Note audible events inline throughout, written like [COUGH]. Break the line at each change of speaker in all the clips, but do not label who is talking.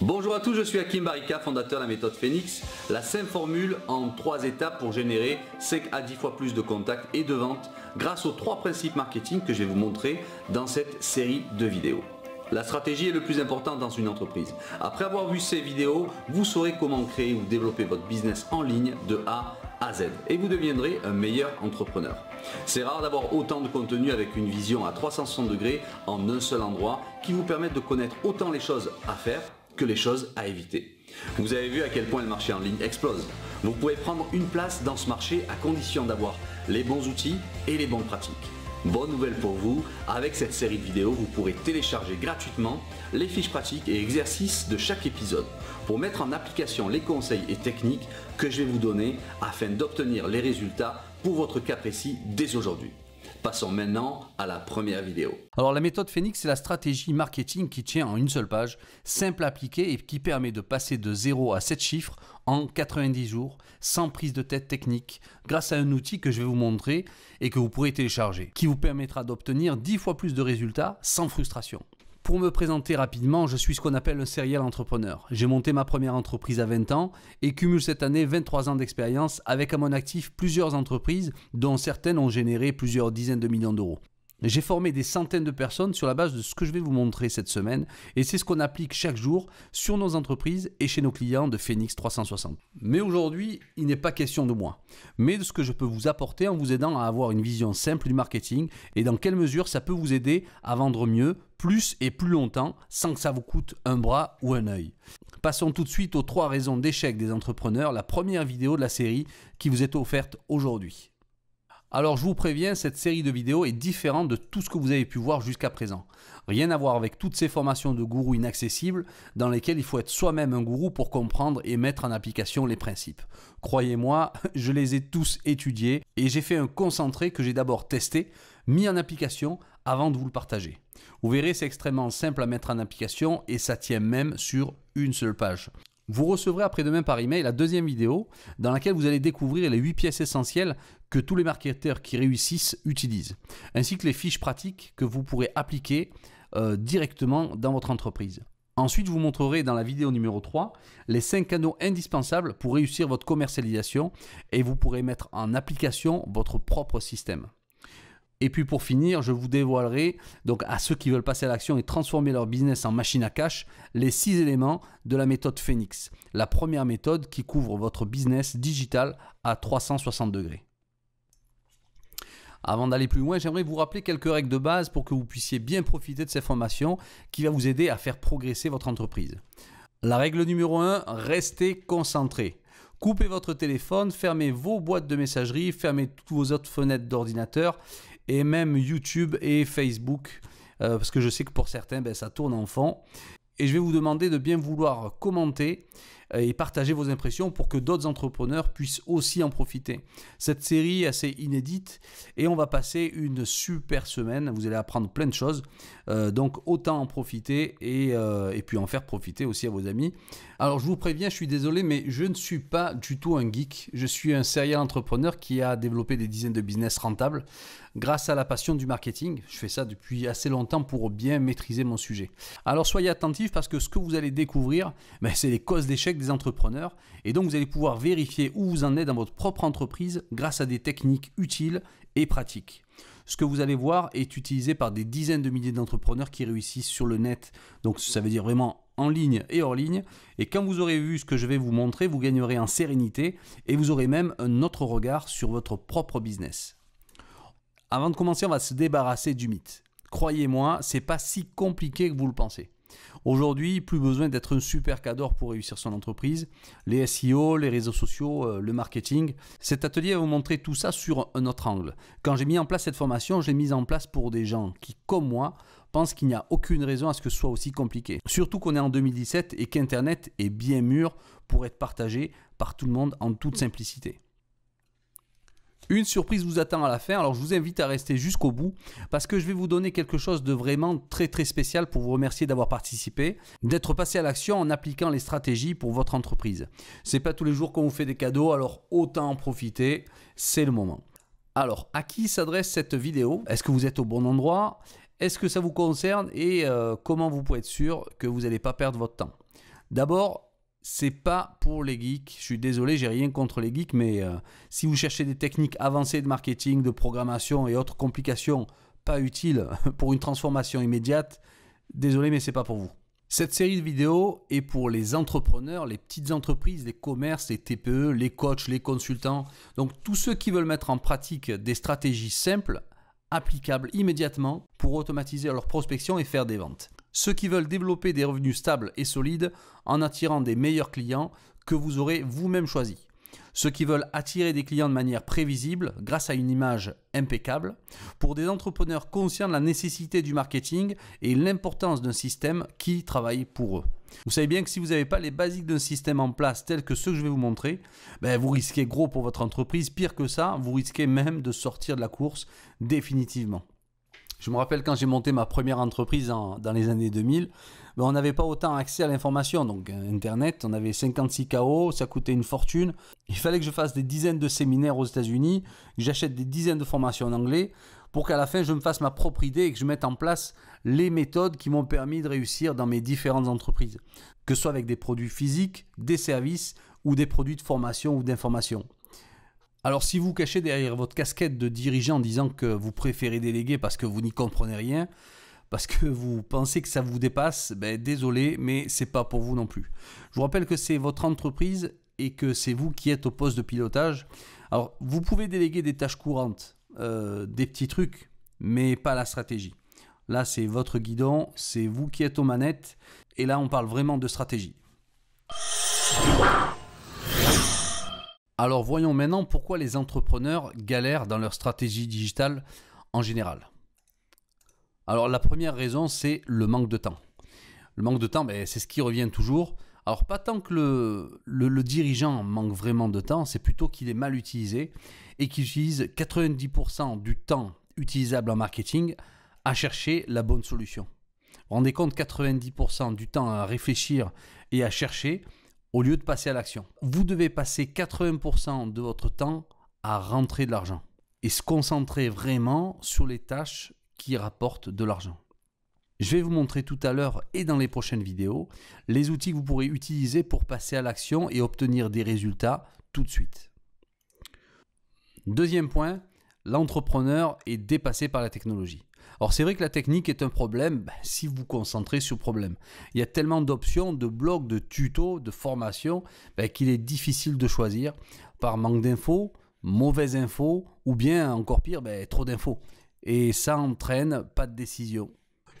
Bonjour à tous, je suis Akim Barika, fondateur de la méthode Phoenix. La simple formule en trois étapes pour générer 5 à 10 fois plus de contacts et de ventes grâce aux trois principes marketing que je vais vous montrer dans cette série de vidéos. La stratégie est le plus important dans une entreprise. Après avoir vu ces vidéos, vous saurez comment créer ou développer votre business en ligne de A Z et vous deviendrez un meilleur entrepreneur. C'est rare d'avoir autant de contenu avec une vision à 360 degrés en un seul endroit qui vous permette de connaître autant les choses à faire que les choses à éviter. Vous avez vu à quel point le marché en ligne explose. Vous pouvez prendre une place dans ce marché à condition d'avoir les bons outils et les bonnes pratiques. Bonne nouvelle pour vous, avec cette série de vidéos, vous pourrez télécharger gratuitement les fiches pratiques et exercices de chaque épisode pour mettre en application les conseils et techniques que je vais vous donner afin d'obtenir les résultats pour votre cas précis dès aujourd'hui. Passons maintenant à la première vidéo. Alors la méthode Phoenix, c'est la stratégie marketing qui tient en une seule page, simple à appliquer et qui permet de passer de 0 à 7 chiffres en 90 jours, sans prise de tête technique, grâce à un outil que je vais vous montrer et que vous pourrez télécharger, qui vous permettra d'obtenir 10 fois plus de résultats sans frustration. Pour me présenter rapidement, je suis ce qu'on appelle un serial entrepreneur. J'ai monté ma première entreprise à 20 ans et cumule cette année 23 ans d'expérience avec à mon actif plusieurs entreprises dont certaines ont généré plusieurs dizaines de millions d'euros. J'ai formé des centaines de personnes sur la base de ce que je vais vous montrer cette semaine et c'est ce qu'on applique chaque jour sur nos entreprises et chez nos clients de Phoenix 360. Mais aujourd'hui, il n'est pas question de moi, mais de ce que je peux vous apporter en vous aidant à avoir une vision simple du marketing et dans quelle mesure ça peut vous aider à vendre mieux, plus et plus longtemps sans que ça vous coûte un bras ou un œil. Passons tout de suite aux trois raisons d'échec des entrepreneurs, la première vidéo de la série qui vous est offerte aujourd'hui. Alors je vous préviens, cette série de vidéos est différente de tout ce que vous avez pu voir jusqu'à présent. Rien à voir avec toutes ces formations de gourous inaccessibles dans lesquelles il faut être soi-même un gourou pour comprendre et mettre en application les principes. Croyez-moi, [LAUGHS] je les ai tous étudiés et j'ai fait un concentré que j'ai d'abord testé, mis en application avant de vous le partager. Vous verrez, c'est extrêmement simple à mettre en application et ça tient même sur une seule page. Vous recevrez après-demain par email la deuxième vidéo dans laquelle vous allez découvrir les 8 pièces essentielles que tous les marketeurs qui réussissent utilisent, ainsi que les fiches pratiques que vous pourrez appliquer euh, directement dans votre entreprise. Ensuite, vous montrerez dans la vidéo numéro 3 les 5 canaux indispensables pour réussir votre commercialisation et vous pourrez mettre en application votre propre système. Et puis pour finir, je vous dévoilerai donc à ceux qui veulent passer à l'action et transformer leur business en machine à cash les six éléments de la méthode Phoenix, la première méthode qui couvre votre business digital à 360 degrés. Avant d'aller plus loin, j'aimerais vous rappeler quelques règles de base pour que vous puissiez bien profiter de cette formation qui va vous aider à faire progresser votre entreprise. La règle numéro 1, restez concentré. Coupez votre téléphone, fermez vos boîtes de messagerie, fermez toutes vos autres fenêtres d'ordinateur et même YouTube et Facebook, euh, parce que je sais que pour certains, ben, ça tourne en fond. Et je vais vous demander de bien vouloir commenter euh, et partager vos impressions pour que d'autres entrepreneurs puissent aussi en profiter. Cette série est assez inédite et on va passer une super semaine. Vous allez apprendre plein de choses. Euh, donc autant en profiter et, et puis en faire profiter aussi à vos amis. Alors je vous préviens, je suis désolé, mais je ne suis pas du tout un geek. Je suis un sérieux entrepreneur qui a développé des dizaines de business rentables grâce à la passion du marketing. Je fais ça depuis assez longtemps pour bien maîtriser mon sujet. Alors soyez attentifs parce que ce que vous allez découvrir, ben, c'est les causes d'échec des entrepreneurs. Et donc vous allez pouvoir vérifier où vous en êtes dans votre propre entreprise grâce à des techniques utiles et pratiques. Ce que vous allez voir est utilisé par des dizaines de milliers d'entrepreneurs qui réussissent sur le net. Donc ça veut dire vraiment en ligne et hors ligne. Et quand vous aurez vu ce que je vais vous montrer, vous gagnerez en sérénité et vous aurez même un autre regard sur votre propre business. Avant de commencer, on va se débarrasser du mythe. Croyez-moi, c'est pas si compliqué que vous le pensez. Aujourd'hui, plus besoin d'être un super cadre pour réussir son entreprise. Les SEO, les réseaux sociaux, euh, le marketing. Cet atelier va vous montrer tout ça sur un autre angle. Quand j'ai mis en place cette formation, je l'ai mise en place pour des gens qui, comme moi, pense qu'il n'y a aucune raison à ce que ce soit aussi compliqué. Surtout qu'on est en 2017 et qu'Internet est bien mûr pour être partagé par tout le monde en toute simplicité. Une surprise vous attend à la fin, alors je vous invite à rester jusqu'au bout parce que je vais vous donner quelque chose de vraiment très très spécial pour vous remercier d'avoir participé, d'être passé à l'action en appliquant les stratégies pour votre entreprise. C'est pas tous les jours qu'on vous fait des cadeaux, alors autant en profiter, c'est le moment. Alors, à qui s'adresse cette vidéo Est-ce que vous êtes au bon endroit est-ce que ça vous concerne et euh, comment vous pouvez être sûr que vous n'allez pas perdre votre temps D'abord, c'est pas pour les geeks. Je suis désolé, j'ai rien contre les geeks, mais euh, si vous cherchez des techniques avancées de marketing, de programmation et autres complications pas utiles [LAUGHS] pour une transformation immédiate, désolé, mais c'est pas pour vous. Cette série de vidéos est pour les entrepreneurs, les petites entreprises, les commerces, les TPE, les coachs, les consultants, donc tous ceux qui veulent mettre en pratique des stratégies simples applicables immédiatement pour automatiser leur prospection et faire des ventes. Ceux qui veulent développer des revenus stables et solides en attirant des meilleurs clients que vous aurez vous-même choisis ceux qui veulent attirer des clients de manière prévisible grâce à une image impeccable, pour des entrepreneurs conscients de la nécessité du marketing et l'importance d'un système qui travaille pour eux. Vous savez bien que si vous n'avez pas les basiques d'un système en place tels que ceux que je vais vous montrer, ben, vous risquez gros pour votre entreprise. Pire que ça, vous risquez même de sortir de la course définitivement. Je me rappelle quand j'ai monté ma première entreprise dans les années 2000, on n'avait pas autant accès à l'information. Donc euh, Internet, on avait 56 KO, ça coûtait une fortune. Il fallait que je fasse des dizaines de séminaires aux États-Unis, que j'achète des dizaines de formations en anglais pour qu'à la fin je me fasse ma propre idée et que je mette en place les méthodes qui m'ont permis de réussir dans mes différentes entreprises, que ce soit avec des produits physiques, des services ou des produits de formation ou d'information. Alors si vous cachez derrière votre casquette de dirigeant en disant que vous préférez déléguer parce que vous n'y comprenez rien, parce que vous pensez que ça vous dépasse, ben, désolé, mais c'est pas pour vous non plus. Je vous rappelle que c'est votre entreprise et que c'est vous qui êtes au poste de pilotage. Alors, vous pouvez déléguer des tâches courantes, euh, des petits trucs, mais pas la stratégie. Là, c'est votre guidon, c'est vous qui êtes aux manettes, et là, on parle vraiment de stratégie. Alors voyons maintenant pourquoi les entrepreneurs galèrent dans leur stratégie digitale en général. Alors la première raison, c'est le manque de temps. Le manque de temps, ben, c'est ce qui revient toujours. Alors pas tant que le, dirigeant manque vraiment de temps, c'est plutôt qu'il est mal utilisé et qu'il utilise 90% du temps utilisable en marketing à chercher la bonne solution. rendez compte, 90% du temps à réfléchir et à chercher au lieu de passer à l'action. Vous devez passer 80% de votre temps à rentrer de l'argent et se concentrer vraiment sur les tâches qui rapporte de l'argent. Je vais vous montrer tout à l'heure et dans les prochaines vidéos les outils que vous pourrez utiliser pour passer à l'action et obtenir des résultats tout de suite. Deuxième point, l'entrepreneur est dépassé par la technologie. Or c'est vrai que la technique est un problème ben, si vous vous concentrez sur le problème. Il y a tellement d'options, de blogs, de tutos, de formations ben, qu'il est difficile de choisir par manque d'infos, mauvaises infos ou bien encore pire, ben, trop d'infos et ça entraîne pas de décision.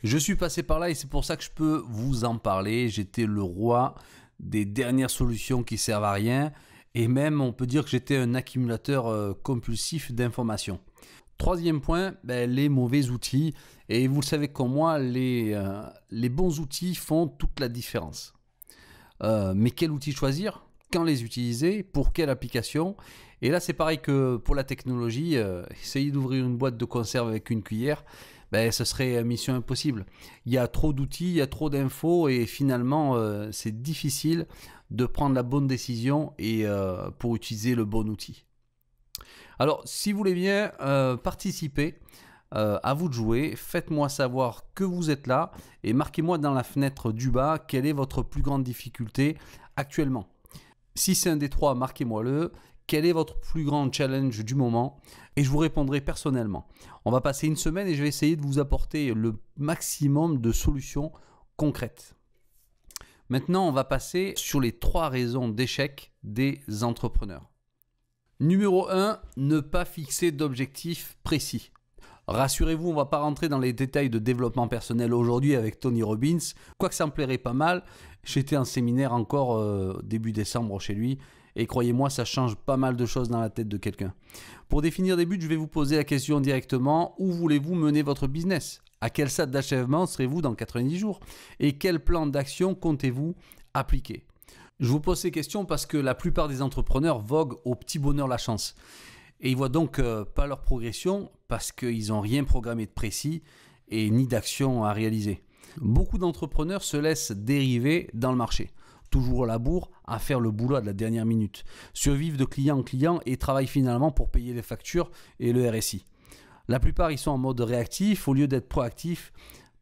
Je suis passé par là et c'est pour ça que je peux vous en parler. J'étais le roi des dernières solutions qui servent à rien et même on peut dire que j'étais un accumulateur euh, compulsif d'informations. Troisième point, ben, les mauvais outils. Et vous le savez comme moi, les, euh, les bons outils font toute la différence. Euh, mais quel outil choisir quand les utiliser, pour quelle application. Et là, c'est pareil que pour la technologie, euh, essayer d'ouvrir une boîte de conserve avec une cuillère, ben, ce serait euh, mission impossible. Il y a trop d'outils, il y a trop d'infos, et finalement, euh, c'est difficile de prendre la bonne décision et pour utiliser le bon outil. Alors, si vous voulez bien participer, à vous de jouer. Faites-moi savoir que vous êtes là et marquez-moi dans la fenêtre du bas quelle est votre plus grande difficulté actuellement. Si c'est un des trois, marquez-moi le. Quel est votre plus grand challenge du moment Et je vous répondrai personnellement. On va passer une semaine et je vais essayer de vous apporter le maximum de solutions concrètes. Maintenant, on va passer sur les trois raisons d'échec des entrepreneurs. Numéro 1, ne pas fixer d'objectifs précis. Rassurez-vous, on ne va pas rentrer dans les détails de développement personnel aujourd'hui avec Tony Robbins. Quoique ça me plairait pas mal, j'étais en séminaire encore euh, début décembre chez lui. Et croyez-moi, ça change pas mal de choses dans la tête de quelqu'un. Pour définir des buts, je vais vous poser la question directement, où voulez-vous mener votre business À quel stade d'achèvement serez-vous dans 90 jours Et quel plan d'action comptez-vous appliquer Je vous pose ces questions parce que la plupart des entrepreneurs voguent au petit bonheur la chance. Et ils voient donc euh, pas leur progression parce qu'ils n'ont rien programmé de précis et ni d'action à réaliser. Beaucoup d'entrepreneurs se laissent dériver dans le marché, toujours au labour à faire le boulot de la dernière minute, survivent de client en client et travaillent finalement pour payer les factures et le RSI. La plupart, ils sont en mode réactif au lieu d'être proactif.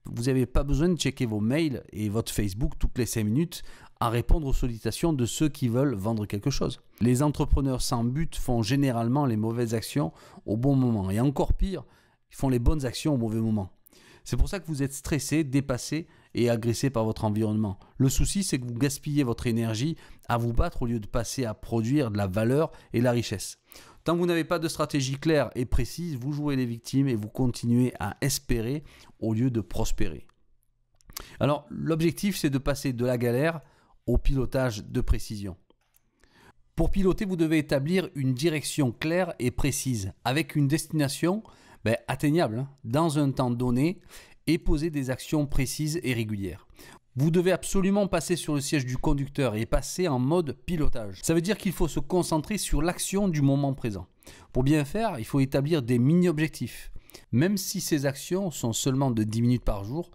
Vous n'avez pas besoin de checker vos mails et votre Facebook toutes les 5 minutes à répondre aux sollicitations de ceux qui veulent vendre quelque chose. Les entrepreneurs sans but font généralement les mauvaises actions au bon moment. Et encore pire, ils font les bonnes actions au mauvais moment. C'est pour ça que vous êtes stressé, dépassé et agressé par votre environnement. Le souci, c'est que vous gaspillez votre énergie à vous battre au lieu de passer à produire de la valeur et de la richesse. Tant que vous n'avez pas de stratégie claire et précise, vous jouez les victimes et vous continuez à espérer au lieu de prospérer. Alors, l'objectif, c'est de passer de la galère au pilotage de précision. Pour piloter, vous devez établir une direction claire et précise, avec une destination ben, atteignable hein, dans un temps donné et poser des actions précises et régulières. Vous devez absolument passer sur le siège du conducteur et passer en mode pilotage. Ça veut dire qu'il faut se concentrer sur l'action du moment présent. Pour bien faire, il faut établir des mini-objectifs. Même si ces actions sont seulement de 10 minutes par jour,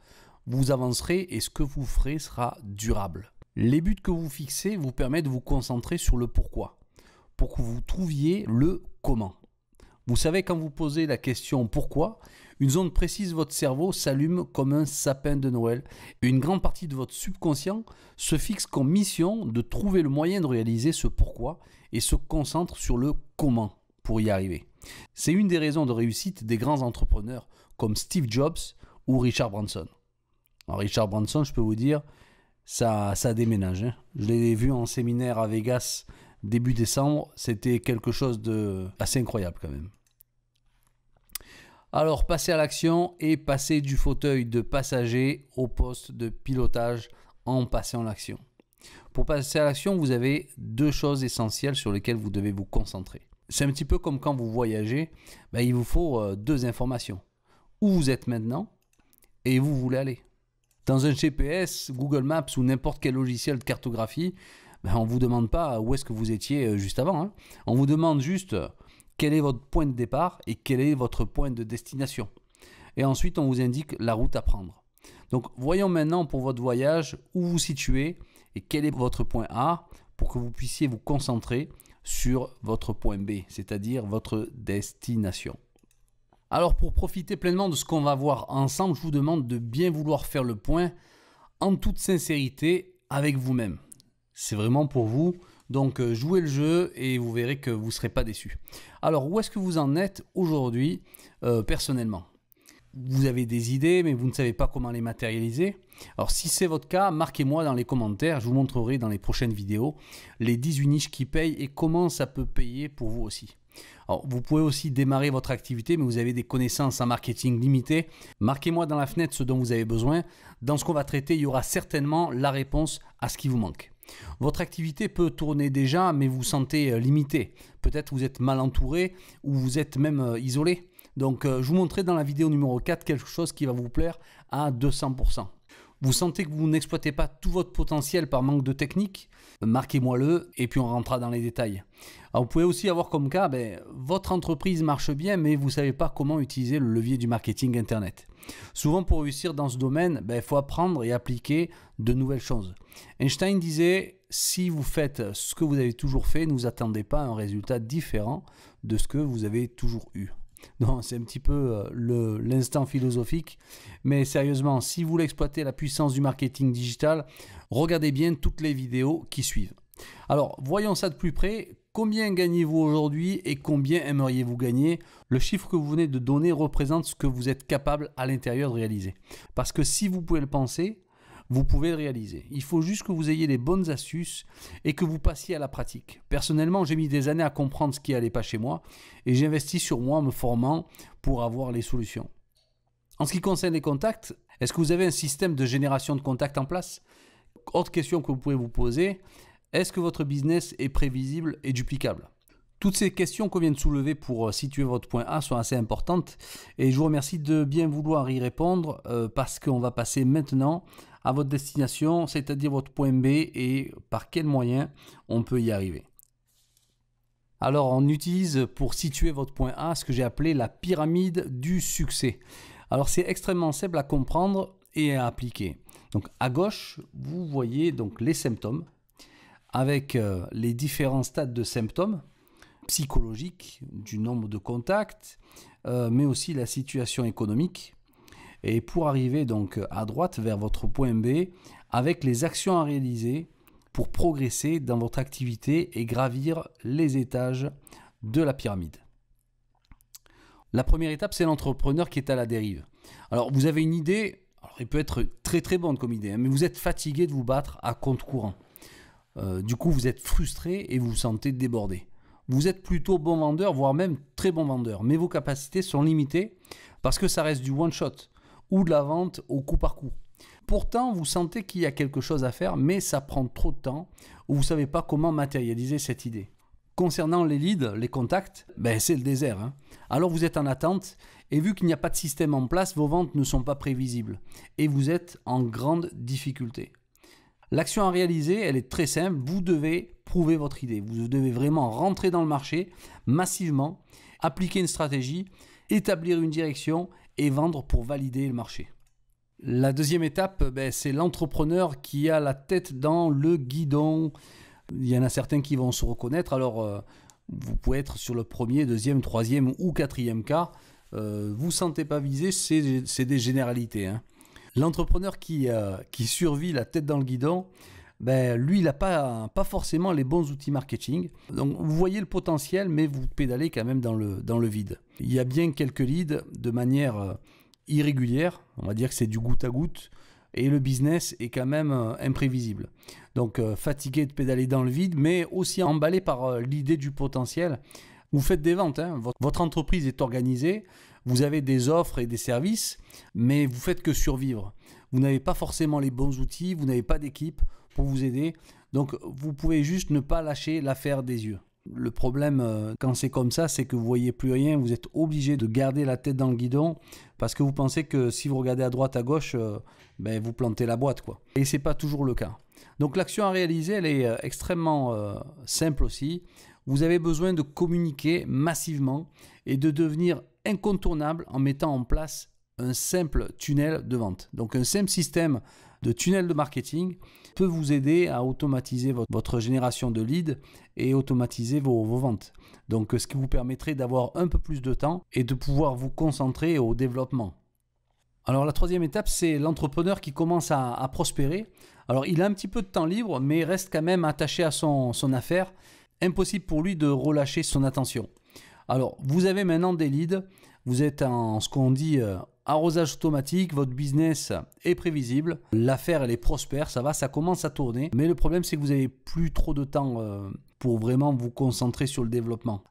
vous avancerez et ce que vous ferez sera durable. Les buts que vous fixez vous permettent de vous concentrer sur le pourquoi, pour que vous trouviez le comment. Vous savez, quand vous posez la question pourquoi, une zone précise de votre cerveau s'allume comme un sapin de Noël. Une grande partie de votre subconscient se fixe comme mission de trouver le moyen de réaliser ce pourquoi et se concentre sur le comment pour y arriver. C'est une des raisons de réussite des grands entrepreneurs comme Steve Jobs ou Richard Branson. Alors Richard Branson, je peux vous dire, ça, ça déménage. Hein. Je l'ai vu en séminaire à Vegas début décembre. C'était quelque chose de assez incroyable quand même. Alors, passer à l'action et passer du fauteuil de passager au poste de pilotage en passant l'action. Pour passer à l'action, vous avez deux choses essentielles sur lesquelles vous devez vous concentrer. C'est un petit peu comme quand vous voyagez, ben, il vous faut euh, deux informations. Où vous êtes maintenant et où vous voulez aller. Dans un GPS, Google Maps ou n'importe quel logiciel de cartographie, ben, on ne vous demande pas où est-ce que vous étiez euh, juste avant. Hein. On vous demande juste euh, quel est votre point de départ et quel est votre point de destination. Et ensuite, on vous indique la route à prendre. Donc, voyons maintenant pour votre voyage où vous situez et quel est votre point A pour que vous puissiez vous concentrer sur votre point B, c'est-à-dire votre destination. Alors pour profiter pleinement de ce qu'on va voir ensemble, je vous demande de bien vouloir faire le point en toute sincérité avec vous-même. C'est vraiment pour vous. Donc euh, jouez le jeu et vous verrez que vous ne serez pas déçu. Alors où est-ce que vous en êtes aujourd'hui euh, personnellement vous avez des idées, mais vous ne savez pas comment les matérialiser. Alors si c'est votre cas, marquez-moi dans les commentaires, je vous montrerai dans les prochaines vidéos les 18 niches qui payent et comment ça peut payer pour vous aussi vous pouvez aussi démarrer votre activité, mais vous avez des connaissances en marketing limitées. Marquez-moi dans la fenêtre ce dont vous avez besoin. Dans ce qu'on va traiter, il y aura certainement la réponse à ce qui vous manque. Votre activité peut tourner déjà, mais vous vous sentez euh, limité. Peut-être vous êtes mal entouré ou vous êtes même euh, isolé. Donc, euh, je vous montrerai dans la vidéo numéro 4 quelque chose qui va vous plaire à 200% vous sentez que vous n'exploitez pas tout votre potentiel par manque de technique, marquez-moi le et puis on rentrera dans les détails. vous pouvez aussi avoir comme cas, ben, votre entreprise marche bien mais vous ne savez pas comment utiliser le levier du marketing Internet. Souvent pour réussir dans ce domaine, il ben, faut apprendre et appliquer de nouvelles choses. Einstein disait, si vous faites ce que vous avez toujours fait, ne vous attendez pas à un résultat différent de ce que vous avez toujours eu. Non, c'est un petit peu euh, le, l'instant philosophique. Mais sérieusement, si vous voulez exploiter la puissance du marketing digital, regardez bien toutes les vidéos qui suivent. Alors, voyons ça de plus près. Combien gagnez-vous aujourd'hui et combien aimeriez-vous gagner Le chiffre que vous venez de donner représente ce que vous êtes capable à l'intérieur de réaliser. Parce que si vous pouvez le penser, vous pouvez le réaliser. Il faut juste que vous ayez les bonnes astuces et que vous passiez à la pratique. Personnellement, j'ai mis des années à comprendre ce qui n'allait pas chez moi et j'investis sur moi en me formant pour avoir les solutions. En ce qui concerne les contacts, est-ce que vous avez un système de génération de contacts en place Autre question que vous pouvez vous poser, est-ce que votre business est prévisible et duplicable toutes ces questions qu'on vient de soulever pour euh, situer votre point A sont assez importantes et je vous remercie de bien vouloir y répondre euh, parce qu'on va passer maintenant à votre destination, c'est-à-dire votre point B et par quels moyens on peut y arriver. Alors on utilise pour situer votre point A ce que j'ai appelé la pyramide du succès. Alors c'est extrêmement simple à comprendre et à appliquer. Donc à gauche, vous voyez donc les symptômes avec euh, les différents stades de symptômes psychologiques, du nombre de contacts, euh, mais aussi la situation économique, et pour arriver donc à droite vers votre point B avec les actions à réaliser pour progresser dans votre activité et gravir les étages de la pyramide. La première étape, c'est l'entrepreneur qui est à la dérive. Alors, vous avez une idée, alors elle peut être très très bonne comme idée, hein, mais vous êtes fatigué de vous battre à compte courant. Euh, du coup, vous êtes frustré et vous vous sentez débordé. Vous êtes plutôt bon vendeur, voire même très bon vendeur, mais vos capacités sont limitées parce que ça reste du one shot ou de la vente au coup par coup. Pourtant, vous sentez qu'il y a quelque chose à faire, mais ça prend trop de temps ou vous ne savez pas comment matérialiser cette idée. Concernant les leads, les contacts, ben c'est le désert. Hein. Alors vous êtes en attente et vu qu'il n'y a pas de système en place, vos ventes ne sont pas prévisibles et vous êtes en grande difficulté. L'action à réaliser, elle est très simple. Vous devez prouver votre idée. Vous devez vraiment rentrer dans le marché massivement, appliquer une stratégie, établir une direction et vendre pour valider le marché. La deuxième étape, ben, c'est l'entrepreneur qui a la tête dans le guidon. Il y en a certains qui vont se reconnaître. Alors, euh, vous pouvez être sur le premier, deuxième, troisième ou quatrième cas. Euh, vous sentez pas visé, c'est des généralités. Hein. L'entrepreneur qui, euh, qui survit la tête dans le guidon, ben, lui, il n'a pas, pas forcément les bons outils marketing. Donc, vous voyez le potentiel, mais vous pédalez quand même dans le, dans le vide. Il y a bien quelques leads de manière euh, irrégulière. On va dire que c'est du goutte à goutte. Et le business est quand même euh, imprévisible. Donc, euh, fatigué de pédaler dans le vide, mais aussi emballé par l'idée du potentiel. Vous faites des ventes, hein. votre entreprise est organisée, vous avez des offres et des services, mais vous faites que survivre. Vous n'avez pas forcément les bons outils, vous n'avez pas d'équipe, pour vous aider. Donc vous pouvez juste ne pas lâcher l'affaire des yeux. Le problème euh, quand c'est comme ça, c'est que vous voyez plus rien, vous êtes obligé de garder la tête dans le guidon parce que vous pensez que si vous regardez à droite à gauche, euh, ben, vous plantez la boîte quoi. Et c'est pas toujours le cas. Donc l'action à réaliser, elle est euh, extrêmement simple aussi. Vous avez besoin de communiquer massivement et de devenir incontournable en mettant en place un simple tunnel de vente. Donc un simple système de tunnel de marketing peut vous aider à automatiser votre, génération de leads et automatiser vos, ventes. Donc ce qui vous permettrait d'avoir un peu plus de temps et de pouvoir vous concentrer au développement. Alors la troisième étape, c'est l'entrepreneur qui commence à, prospérer. Alors il a un petit peu de temps libre, mais reste quand même attaché à son, son affaire. Impossible pour lui de relâcher son attention. Alors vous avez maintenant des leads, vous êtes en ce qu'on dit euh, arrosage automatique, votre business est prévisible, l'affaire elle est prospère, ça va, ça commence à tourner. Mais le problème c'est que vous n'avez plus trop de temps euh, pour vraiment vous concentrer sur le développement.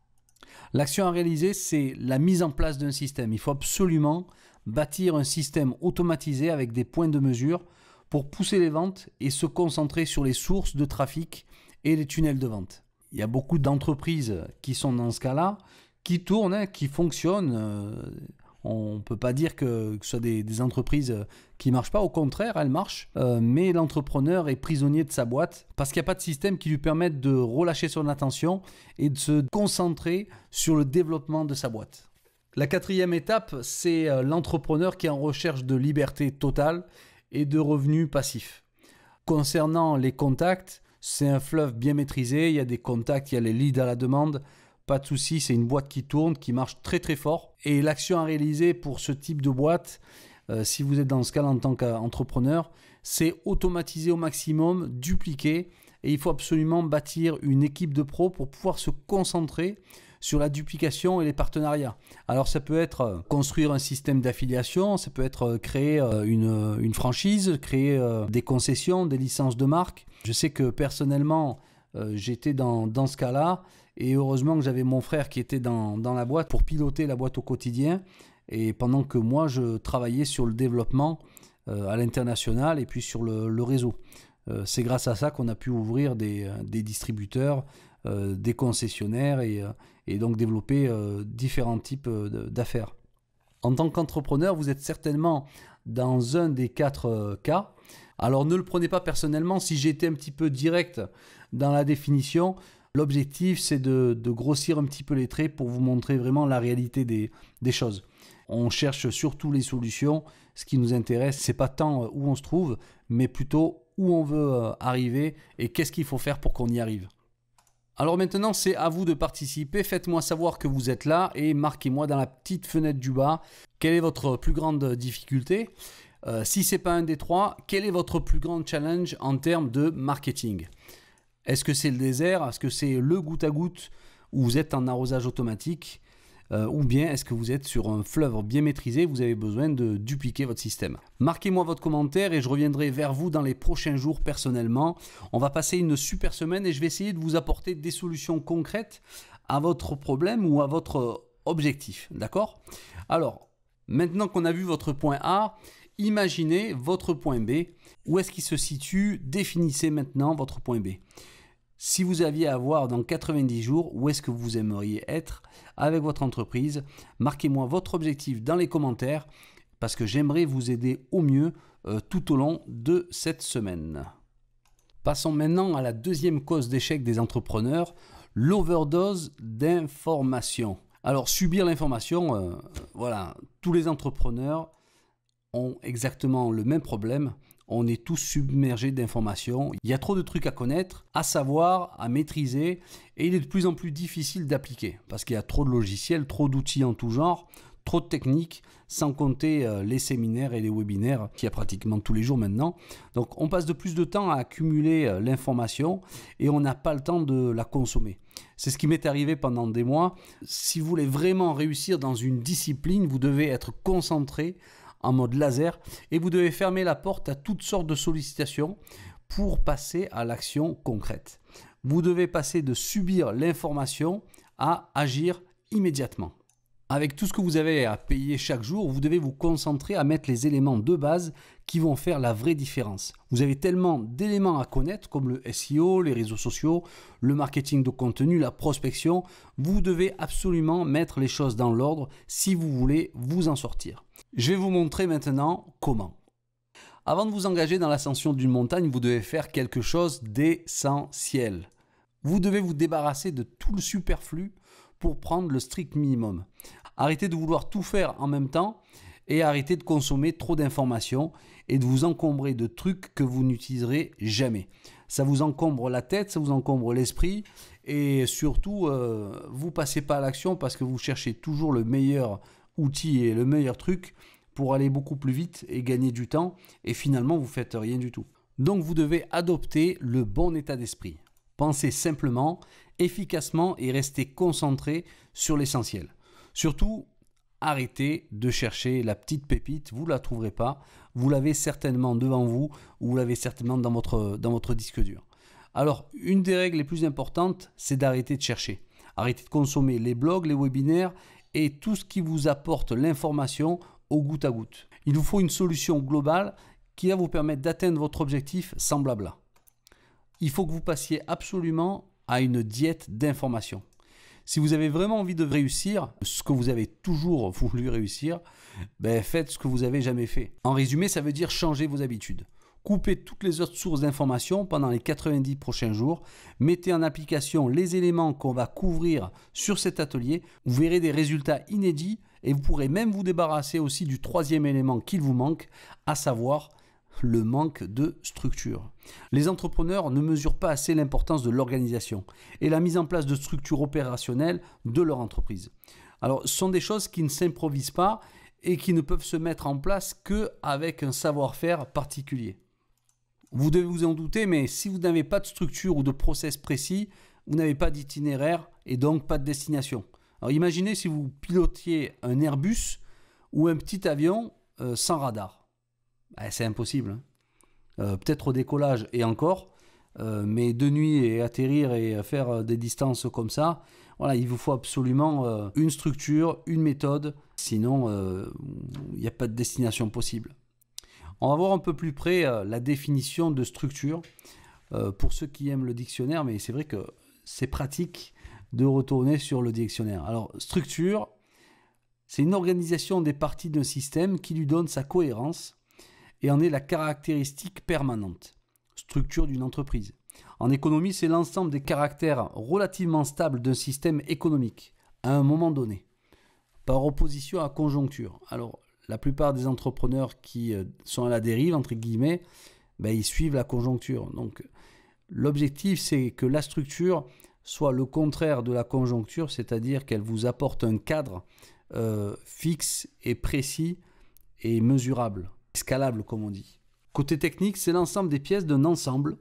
L'action à réaliser, c'est la mise en place d'un système. Il faut absolument bâtir un système automatisé avec des points de mesure pour pousser les ventes et se concentrer sur les sources de trafic et les tunnels de vente. Il y a beaucoup d'entreprises qui sont dans ce cas-là, qui tournent, hein, qui fonctionnent euh, on ne peut pas dire que, ce soit des, entreprises euh, qui ne marchent pas. Au contraire, elles marchent. Euh, mais l'entrepreneur est prisonnier de sa boîte parce qu'il n'y a pas de système qui lui permette de relâcher son attention et de se concentrer sur le développement de sa boîte. La quatrième étape, c'est euh, l'entrepreneur qui est en recherche de liberté totale et de revenus passifs. Concernant les contacts, c'est un fleuve bien maîtrisé, il y a des contacts, il y a les leads à la demande, pas de souci, c'est une boîte qui tourne, qui marche très très fort. Et l'action à réaliser pour ce type de boîte, euh, si vous êtes dans ce cas en tant qu'entrepreneur, c'est automatiser au maximum, dupliquer. Et il faut absolument bâtir une équipe de pros pour pouvoir se concentrer sur la duplication et les partenariats. Alors ça peut être euh, construire un système d'affiliation, ça peut être euh, créer une, une, franchise, créer des concessions, des licences de marque. Je sais que personnellement, j'étais dans, dans ce cas-là et heureusement que j'avais mon frère qui était dans, dans la boîte pour piloter la boîte au quotidien. Et pendant que moi, je travaillais sur le développement euh, à l'international et puis sur le, réseau. Euh, c'est grâce à ça qu'on a pu ouvrir des, des distributeurs, euh, des concessionnaires et, et donc développer différents types d'affaires. En tant qu'entrepreneur, vous êtes certainement dans un des quatre cas. Alors ne le prenez pas personnellement si j'étais un petit peu direct dans la définition. L'objectif, c'est de, grossir un petit peu les traits pour vous montrer vraiment la réalité des, choses. On cherche surtout les solutions. Ce qui nous intéresse, c'est pas tant euh, où on se trouve, mais plutôt où on veut euh, arriver et qu'est-ce qu'il faut faire pour qu'on y arrive. Alors maintenant, c'est à vous de participer. Faites-moi savoir que vous êtes là et marquez-moi dans la petite fenêtre du bas quelle est votre plus grande difficulté. Euh, si ce c'est pas un des trois, quel est votre plus grand challenge en termes de marketing est-ce que c'est le désert Est-ce que c'est le goutte à goutte où vous êtes en arrosage automatique euh, ou bien est-ce que vous êtes sur un fleuve bien maîtrisé, vous avez besoin de dupliquer votre système. Marquez-moi votre commentaire et je reviendrai vers vous dans les prochains jours personnellement. On va passer une super semaine et je vais essayer de vous apporter des solutions concrètes à votre problème ou à votre objectif. D'accord Alors, maintenant qu'on a vu votre point A, imaginez votre point B où est-ce qu'il se situe Définissez maintenant votre point B. Si vous aviez à voir dans 90 jours, où est-ce que vous aimeriez être avec votre entreprise Marquez-moi votre objectif dans les commentaires parce que j'aimerais vous aider au mieux euh, tout au long de cette semaine. Passons maintenant à la deuxième cause d'échec des entrepreneurs, l'overdose d'information. Alors subir l'information, euh, voilà, tous les entrepreneurs ont exactement le même problème on est tous submergés d'informations. Il y a trop de trucs à connaître, à savoir, à maîtriser, et il est de plus en plus difficile d'appliquer, parce qu'il y a trop de logiciels, trop d'outils en tout genre, trop de techniques, sans compter euh, les séminaires et les webinaires qu'il y a pratiquement tous les jours maintenant. Donc on passe de plus de temps à accumuler euh, l'information et on n'a pas le temps de la consommer. C'est ce qui m'est arrivé pendant des mois. Si vous voulez vraiment réussir dans une discipline, vous devez être concentré en mode laser et vous devez fermer la porte à toutes sortes de sollicitations pour passer à l'action concrète. Vous devez passer de subir l'information à agir immédiatement. Avec tout ce que vous avez à payer chaque jour, vous devez vous concentrer à mettre les éléments de base qui vont faire la vraie différence. Vous avez tellement d'éléments à connaître comme le SEO, les réseaux sociaux, le marketing de contenu, la prospection. Vous devez absolument mettre les choses dans l'ordre si vous voulez vous en sortir. Je vais vous montrer maintenant comment. Avant de vous engager dans l'ascension d'une montagne, vous devez faire quelque chose d'essentiel. Vous devez vous débarrasser de tout le superflu pour prendre le strict minimum. Arrêtez de vouloir tout faire en même temps et arrêtez de consommer trop d'informations et de vous encombrer de trucs que vous n'utiliserez jamais. Ça vous encombre la tête, ça vous encombre l'esprit et surtout, euh, vous passez pas à l'action parce que vous cherchez toujours le meilleur outil et le meilleur truc pour aller beaucoup plus vite et gagner du temps, et finalement vous faites rien du tout. Donc vous devez adopter le bon état d'esprit. Pensez simplement, efficacement et restez concentré sur l'essentiel. Surtout, arrêtez de chercher la petite pépite, vous ne la trouverez pas, vous l'avez certainement devant vous ou vous l'avez certainement dans votre, dans votre disque dur. Alors, une des règles les plus importantes, c'est d'arrêter de chercher. Arrêtez de consommer les blogs, les webinaires et tout ce qui vous apporte l'information au goutte à goutte. Il vous faut une solution globale qui va vous permettre d'atteindre votre objectif semblable. Il faut que vous passiez absolument à une diète d'information. Si vous avez vraiment envie de réussir ce que vous avez toujours [LAUGHS] voulu réussir, ben faites ce que vous avez jamais fait. En résumé, ça veut dire changer vos habitudes. Coupez toutes les autres sources d'informations pendant les 90 prochains jours. Mettez en application les éléments qu'on va couvrir sur cet atelier. Vous verrez des résultats inédits et vous pourrez même vous débarrasser aussi du troisième élément qu'il vous manque, à savoir le manque de structure. Les entrepreneurs ne mesurent pas assez l'importance de l'organisation et la mise en place de structures opérationnelles de leur entreprise. Alors, ce sont des choses qui ne s'improvisent pas et qui ne peuvent se mettre en place qu'avec un savoir-faire particulier. Vous devez vous en douter, mais si vous n'avez pas de structure ou de process précis, vous n'avez pas d'itinéraire et donc pas de destination. Alors imaginez si vous pilotiez un Airbus ou un petit avion euh, sans radar. Ah, c'est impossible. Hein. Euh, peut-être au décollage et encore, euh, mais de nuit et atterrir et faire des distances comme ça, voilà, il vous faut absolument une structure, une méthode, sinon il n'y a pas de destination possible. On va voir un peu plus près euh, la définition de structure euh, pour ceux qui aiment le dictionnaire, mais c'est vrai que c'est pratique de retourner sur le dictionnaire. Alors, structure, c'est une organisation des parties d'un système qui lui donne sa cohérence et en est la caractéristique permanente. Structure d'une entreprise. En économie, c'est l'ensemble des caractères relativement stables d'un système économique à un moment donné, par opposition à conjoncture. Alors, la plupart des entrepreneurs qui euh, sont à la dérive, entre guillemets, ben, ils suivent la conjoncture. Donc l'objectif, c'est que la structure soit le contraire de la conjoncture, c'est-à-dire qu'elle vous apporte un cadre euh, fixe et précis et mesurable, escalable comme on dit. Côté technique, c'est l'ensemble des pièces d'un ensemble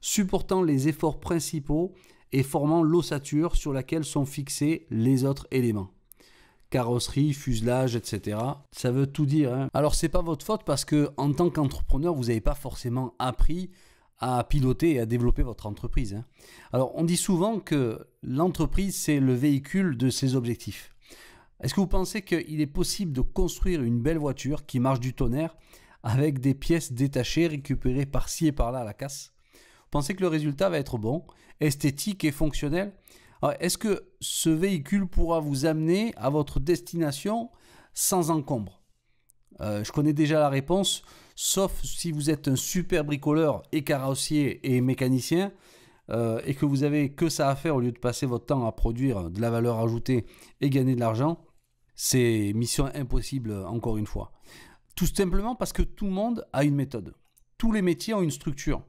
supportant les efforts principaux et formant l'ossature sur laquelle sont fixés les autres éléments carrosserie, fuselage, etc. Ça veut tout dire. Alors, hein. Alors c'est pas votre faute parce que en tant qu'entrepreneur, vous n'avez pas forcément appris à piloter et à développer votre entreprise. Hein. Alors on dit souvent que l'entreprise c'est le véhicule de ses objectifs. Est-ce que vous pensez qu'il est possible de construire une belle voiture qui marche du tonnerre avec des pièces détachées récupérées par-ci et par-là à la casse Vous pensez que le résultat va être bon, esthétique et fonctionnel est-ce que ce véhicule pourra vous amener à votre destination sans encombre euh, Je connais déjà la réponse, sauf si vous êtes un super bricoleur et carrossier et mécanicien. Euh, et que vous avez que ça à faire au lieu de passer votre temps à produire de la valeur ajoutée et gagner de l'argent, c'est mission impossible encore une fois. Tout simplement parce que tout le monde a une méthode. Tous les métiers ont une structure.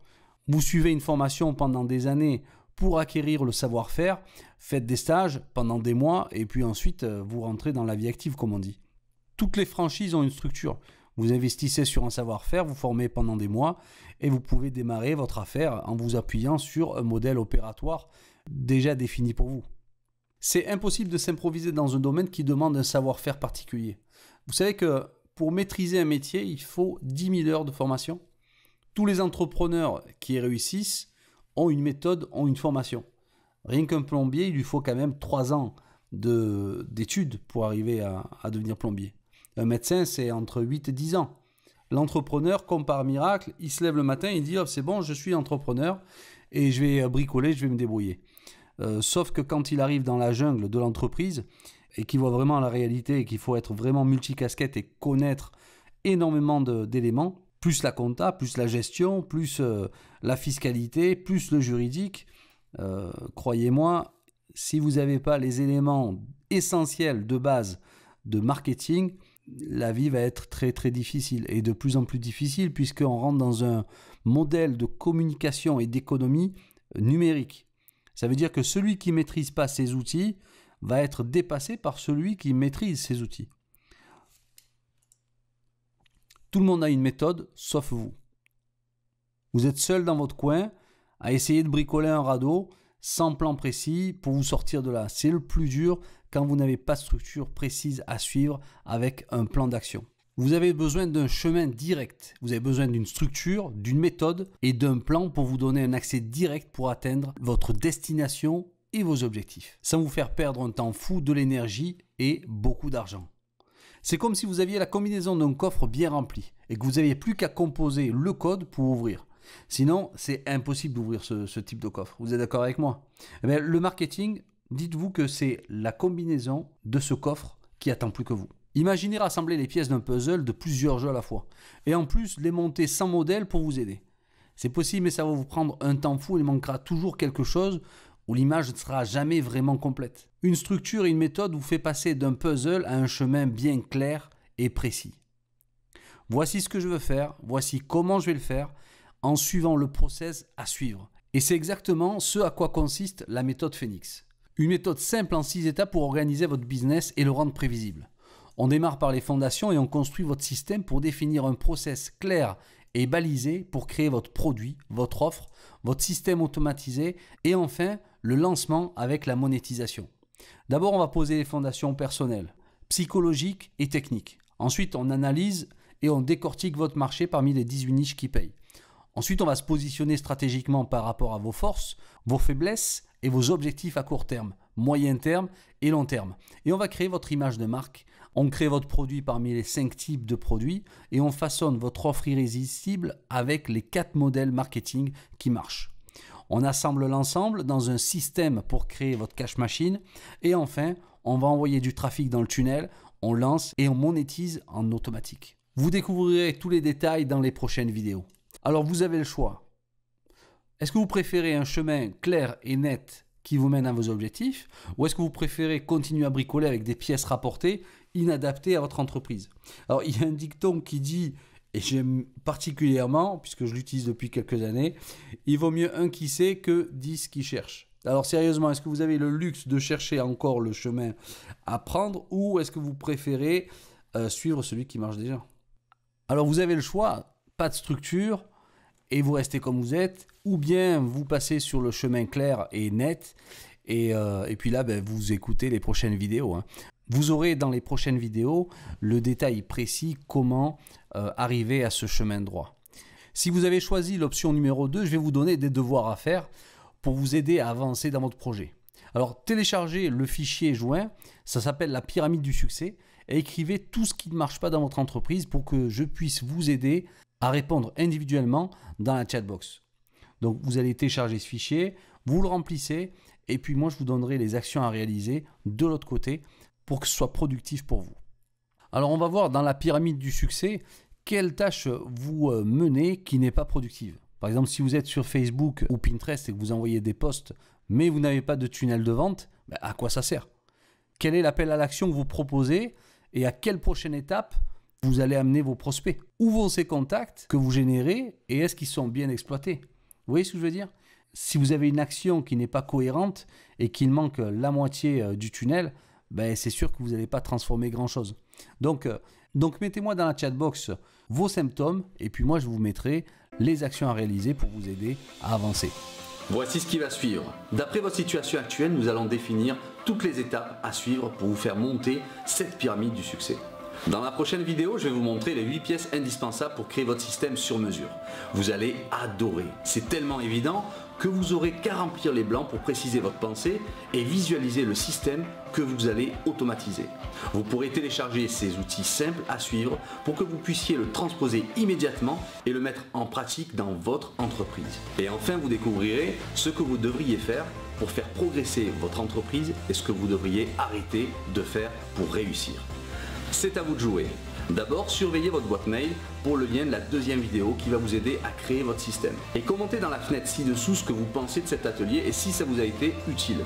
Vous suivez une formation pendant des années pour acquérir le savoir-faire, faites des stages pendant des mois et puis ensuite euh, vous rentrez dans la vie active comme on dit. Toutes les franchises ont une structure. Vous investissez sur un savoir-faire, vous formez pendant des mois et vous pouvez démarrer votre affaire en vous appuyant sur un modèle opératoire déjà défini pour vous. C'est impossible de s'improviser dans un domaine qui demande un savoir-faire particulier. Vous savez que pour maîtriser un métier, il faut 10 000 heures de formation. Tous les entrepreneurs qui réussissent ont une méthode, ont une formation. Rien qu'un plombier, il lui faut quand même 3 ans d'études pour arriver à, devenir plombier. Un médecin, c'est entre 8 et 10 ans. L'entrepreneur, comme par miracle, il se lève le matin, il dit oh, c'est bon, je suis entrepreneur et je vais euh, bricoler, je vais me débrouiller. Euh, sauf que quand il arrive dans la jungle de l'entreprise et qu'il voit vraiment la réalité et qu'il faut être vraiment multicasquette et connaître énormément d'éléments, plus la compta, plus la gestion, plus euh, la fiscalité, plus le juridique. Euh, croyez-moi, si vous n'avez pas les éléments essentiels de base de marketing, la vie va être très très difficile et de plus en plus difficile puisqu'on rentre dans un modèle de communication et d'économie numérique. Ça veut dire que celui qui maîtrise pas ses outils va être dépassé par celui qui maîtrise ses outils. Tout le monde a une méthode, sauf vous. Vous êtes seul dans votre coin à essayer de bricoler un radeau sans plan précis pour vous sortir de là. C'est le plus dur quand vous n'avez pas de structure précise à suivre avec un plan d'action. Vous avez besoin d'un chemin direct, vous avez besoin d'une structure, d'une méthode et d'un plan pour vous donner un accès direct pour atteindre votre destination et vos objectifs, sans vous faire perdre un temps fou, de l'énergie et beaucoup d'argent. C'est comme si vous aviez la combinaison d'un coffre bien rempli et que vous n'aviez plus qu'à composer le code pour ouvrir. Sinon, c'est impossible d'ouvrir ce, type de coffre. Vous êtes d'accord avec moi eh Le marketing, dites-vous que c'est la combinaison de ce coffre qui attend plus que vous. Imaginez rassembler les pièces d'un puzzle de plusieurs jeux à la fois. Et en plus, les monter sans modèle pour vous aider. C'est possible, mais ça va vous prendre un temps fou. Il manquera toujours quelque chose où l'image ne sera jamais vraiment complète. Une structure et une méthode vous fait passer d'un puzzle à un chemin bien clair et précis. Voici ce que je veux faire, voici comment je vais le faire, en suivant le process à suivre. Et c'est exactement ce à quoi consiste la méthode Phoenix. Une méthode simple en six étapes pour organiser votre business et le rendre prévisible. On démarre par les fondations et on construit votre système pour définir un process clair et balisé pour créer votre produit, votre offre, votre système automatisé et enfin le lancement avec la monétisation. D'abord, on va poser les fondations personnelles, psychologiques et techniques. Ensuite, on analyse et on décortique votre marché parmi les 18 niches qui payent. Ensuite, on va se positionner stratégiquement par rapport à vos forces, vos faiblesses et vos objectifs à court terme, moyen terme et long terme. Et on va créer votre image de marque on crée votre produit parmi les cinq types de produits et on façonne votre offre irrésistible avec les quatre modèles marketing qui marchent. On assemble l'ensemble dans un système pour créer votre cash machine et enfin, on va envoyer du trafic dans le tunnel, on lance et on monétise en automatique. Vous découvrirez tous les détails dans les prochaines vidéos. Alors vous avez le choix. Est-ce que vous préférez un chemin clair et net qui vous mène à vos objectifs Ou est-ce que vous préférez continuer à bricoler avec des pièces rapportées inadaptées à votre entreprise Alors, il y a un dicton qui dit, et j'aime particulièrement, puisque je l'utilise depuis quelques années, il vaut mieux un qui sait que dix qui cherchent. Alors sérieusement, est-ce que vous avez le luxe de chercher encore le chemin à prendre ou est-ce que vous préférez euh, suivre celui qui marche déjà Alors vous avez le choix, pas de structure et vous restez comme vous êtes ou bien vous passez sur le chemin clair et net, et, euh, puis là, ben, vous écoutez les prochaines vidéos. Hein. Vous aurez dans les prochaines vidéos le détail précis comment euh, arriver à ce chemin droit. Si vous avez choisi l'option numéro 2, je vais vous donner des devoirs à faire pour vous aider à avancer dans votre projet. Alors téléchargez le fichier joint, ça s'appelle la pyramide du succès, et écrivez tout ce qui ne marche pas dans votre entreprise pour que je puisse vous aider à répondre individuellement dans la chatbox. Donc vous allez télécharger ce fichier, vous le remplissez, et puis moi je vous donnerai les actions à réaliser de l'autre côté pour que ce soit productif pour vous. Alors on va voir dans la pyramide du succès quelle tâche vous euh, menez qui n'est pas productive. Par exemple, si vous êtes sur Facebook ou Pinterest et que vous envoyez des posts, mais vous n'avez pas de tunnel de vente, ben, à quoi ça sert Quel est l'appel à l'action que vous proposez et à quelle prochaine étape vous allez amener vos prospects Où vont ces contacts que vous générez et est-ce qu'ils sont bien exploités vous voyez ce que je veux dire Si vous avez une action qui n'est pas cohérente et qu'il manque la moitié euh, du tunnel, ben c'est sûr que vous n'allez pas transformer grand-chose. Donc, euh, donc mettez-moi dans la chat box vos symptômes et puis moi je vous mettrai les actions à réaliser pour vous aider à avancer. Voici ce qui va suivre. D'après votre situation actuelle, nous allons définir toutes les étapes à suivre pour vous faire monter cette pyramide du succès. Dans la prochaine vidéo, je vais vous montrer les 8 pièces indispensables pour créer votre système sur mesure. Vous allez adorer. C'est tellement évident que vous aurez qu'à remplir les blancs pour préciser votre pensée et visualiser le système que vous allez automatiser. Vous pourrez télécharger ces outils simples à suivre pour que vous puissiez le transposer immédiatement et le mettre en pratique dans votre entreprise. Et enfin, vous découvrirez ce que vous devriez faire pour faire progresser votre entreprise et ce que vous devriez arrêter de faire pour réussir. C'est à vous de jouer. D'abord, surveillez votre boîte mail pour le lien de la deuxième vidéo qui va vous aider à créer votre système. Et commentez dans la fenêtre ci-dessous ce que vous pensez de cet atelier et si ça vous a été utile.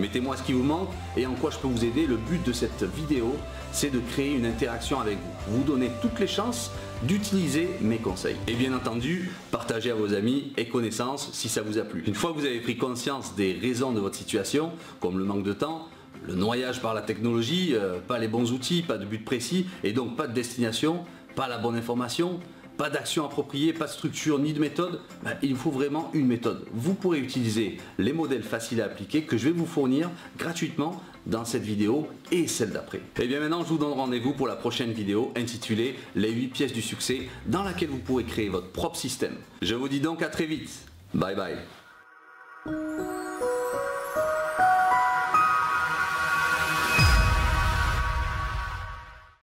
Mettez-moi ce qui vous manque et en quoi je peux vous aider. Le but de cette vidéo, c'est de créer une interaction avec vous. Vous donner toutes les chances d'utiliser mes conseils. Et bien entendu, partagez à vos amis et connaissances si ça vous a plu. Une fois que vous avez pris conscience des raisons de votre situation, comme le manque de temps, le noyage par la technologie, euh, pas les bons outils, pas de but précis, et donc pas de destination, pas la bonne information, pas d'action appropriée, pas de structure ni de méthode, ben, il faut vraiment une méthode. Vous pourrez utiliser les modèles faciles à appliquer que je vais vous fournir gratuitement dans cette vidéo et celle d'après. Et eh bien maintenant, je vous donne rendez-vous pour la prochaine vidéo intitulée Les 8 pièces du succès dans laquelle vous pourrez créer votre propre système. Je vous dis donc à très vite. Bye bye.